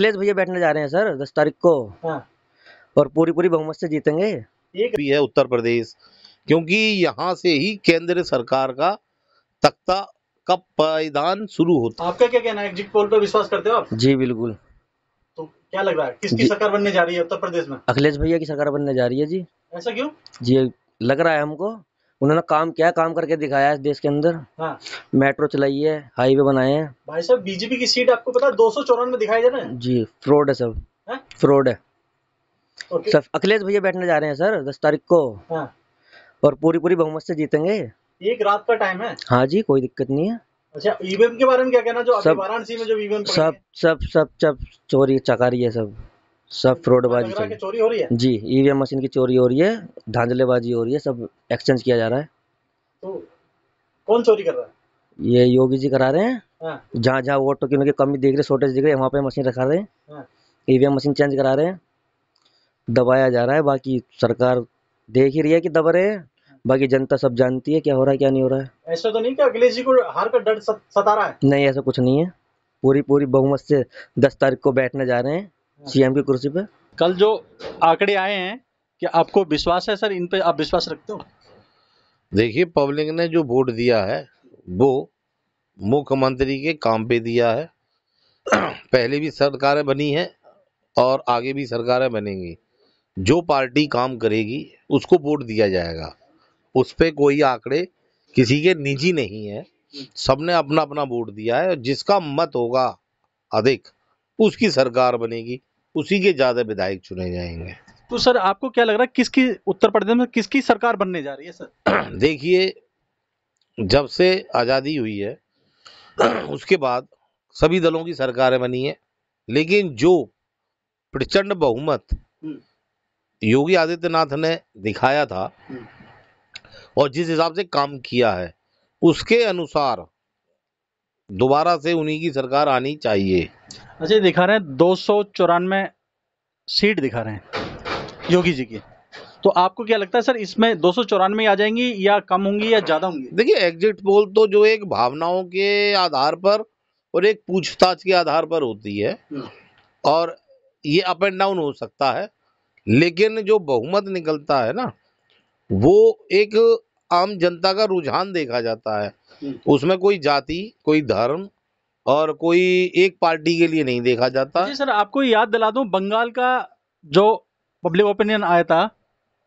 अखिलेश भैया बैठने जा रहे हैं सर दस तारीख को हाँ। और पूरी पूरी बहुमत से जीतेंगे एक भी है उत्तर प्रदेश क्योंकि यहाँ से ही केंद्र सरकार का तख्ता का पायदान शुरू होता है आपका क्या कहना है एग्जिट पोल पर विश्वास करते हो आप जी बिल्कुल तो क्या लग रहा है किसकी सरकार बनने जा रही है उत्तर प्रदेश में अखिलेश भैया की सरकार बनने जा रही है जी ऐसा क्यों जी लग रहा है हमको उन्होंने काम क्या काम करके दिखाया है इस देश के अंदर हाँ। मेट्रो चलाई है हाईवे बनाए हैं भाई साहब बीजेपी की सीट आपको पता दो सौ चौरानवे दिखाई दे रहे जी फ्रॉड है सब हाँ? फ्रॉड है सब अखिलेश भैया बैठने जा रहे हैं सर दस तारीख को हाँ। और पूरी पूरी बहुमत से जीतेंगे एक रात का टाइम है हाँ जी कोई दिक्कत नहीं है अच्छा ईवीएम e के बारे में क्या कहना जो वाराणसी में जो ईवीएम e सब सब सब सब चोरी चकारी है सब सब तो फ्रॉडबाजी चोरी हो रही है जी ईवीएम e मशीन की चोरी हो रही है धांधलेबाजी हो रही है सब एक्सचेंज किया जा रहा है तो कौन चोरी कर रहा है ये योगी जी करा रहे हैं हाँ। जहाँ जहाँ वोट की उनकी कमी देख रहे शॉर्टेज दिख रही है वहाँ पे मशीन रखा रहे हैं ईवीएम मशीन चेंज करा रहे हैं दबाया जा रहा है बाकी सरकार देख ही रही है कि दबा रहे हैं बाकी जनता सब जानती है क्या हो रहा है क्या नहीं हो रहा है ऐसा तो नहीं कि अखिलेश जी को हार का डर सता रहा है नहीं ऐसा कुछ नहीं है पूरी पूरी बहुमत से दस तारीख को बैठने जा रहे हैं सीएम की कुर्सी पे कल जो आंकड़े आए हैं कि आपको विश्वास है सर इन पे आप विश्वास रखते हो देखिए पब्लिक ने जो वोट दिया है वो मुख्यमंत्री के काम पे दिया है पहले भी सरकारें बनी है और आगे भी सरकारें बनेंगी जो पार्टी काम करेगी उसको वोट दिया जाएगा उस पर कोई आंकड़े किसी के निजी नहीं है सबने अपना अपना वोट दिया है जिसका मत होगा अधिक उसकी सरकार बनेगी उसी के ज़्यादा विधायक चुने जाएंगे तो सर आपको क्या लग रहा है किसकी उत्तर प्रदेश में किसकी सरकार बनने जा रही है सर देखिए जब से आज़ादी हुई है उसके बाद सभी दलों की सरकारें बनी है लेकिन जो प्रचंड बहुमत हम्म। योगी आदित्यनाथ ने दिखाया था हम्म। और जिस हिसाब से काम किया है उसके अनुसार दोबारा से उन्हीं की सरकार आनी चाहिए अच्छा दिखा रहे हैं दो सौ चौरानवे सीट दिखा रहे हैं योगी जी की तो आपको क्या लगता है सर इसमें दो सौ चौरानवे आ जाएंगी या कम होंगी या ज़्यादा होंगी देखिए एग्जिट पोल तो जो एक भावनाओं के आधार पर और एक पूछताछ के आधार पर होती है हम्म। और ये अप एंड डाउन हो सकता है लेकिन जो बहुमत निकलता है ना वो एक आम जनता का रुझान देखा जाता है हम्म। उसमें कोई जाति कोई धर्म और कोई एक पार्टी के लिए नहीं देखा जाता जी सर आपको याद दिला दूं बंगाल का जो पब्लिक ओपिनियन आया था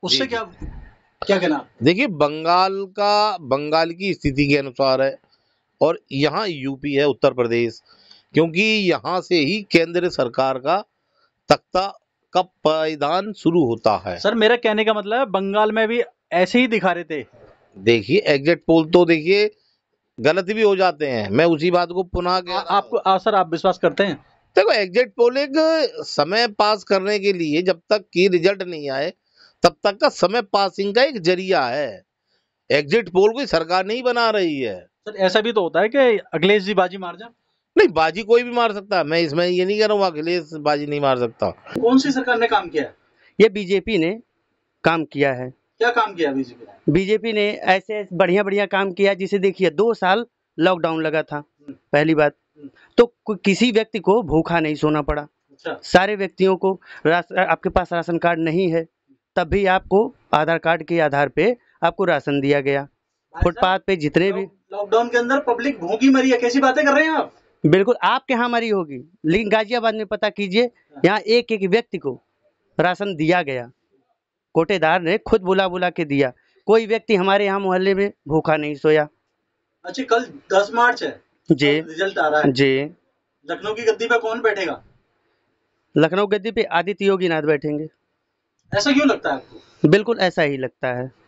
उससे क्या क्या कहना देखिए बंगाल का बंगाल की स्थिति के अनुसार है और यहाँ यूपी है उत्तर प्रदेश क्योंकि यहाँ से ही केंद्र सरकार का तख्ता का पायदान शुरू होता है सर मेरा कहने का मतलब है बंगाल में भी ऐसे ही दिखा रहे थे देखिए एग्जिट पोल तो देखिए गलत भी हो जाते हैं मैं उसी बात को पुनः आप सर आप विश्वास करते हैं देखो एग्जिट पोल एक समय पास करने के लिए जब तक की रिजल्ट नहीं आए तब तक का समय पासिंग का एक जरिया है एग्जिट पोल कोई सरकार नहीं बना रही है सर ऐसा भी तो होता है कि अखिलेश जी बाजी मार जा नहीं बाजी कोई भी मार सकता है मैं इसमें ये नहीं कह रहा हूँ अखिलेश बाजी नहीं मार सकता कौन सी सरकार ने काम किया है ये बीजेपी ने काम किया है क्या काम किया बीजेपी ने बीजेपी ने ऐसे बढ़िया बढ़िया काम किया जिसे देखिए दो साल लॉकडाउन लगा था हम्म। पहली बात हम्म। तो किसी व्यक्ति को भूखा नहीं सोना पड़ा अच्छा। सारे व्यक्तियों को आपके पास राशन कार्ड नहीं है तब भी आपको आधार कार्ड के आधार पे आपको राशन दिया गया फुटपाथ पे जितने भी लॉकडाउन के अंदर पब्लिक भूखी मरी है कैसी बातें कर रहे हैं आप बिल्कुल आपके यहाँ मरी होगी लेकिन गाजियाबाद में पता कीजिए हाँ। यहाँ एक एक व्यक्ति को राशन दिया गया कोटेदार ने खुद बुला बुला के दिया कोई व्यक्ति हमारे यहाँ मोहल्ले में भूखा नहीं सोया अच्छा कल दस मार्च है जी रिजल्ट आ रहा है जी लखनऊ की गद्दी पे कौन बैठेगा लखनऊ गद्दी पे आदित्य योगी नाथ बैठेंगे ऐसा क्यों लगता है आपको बिल्कुल ऐसा ही लगता है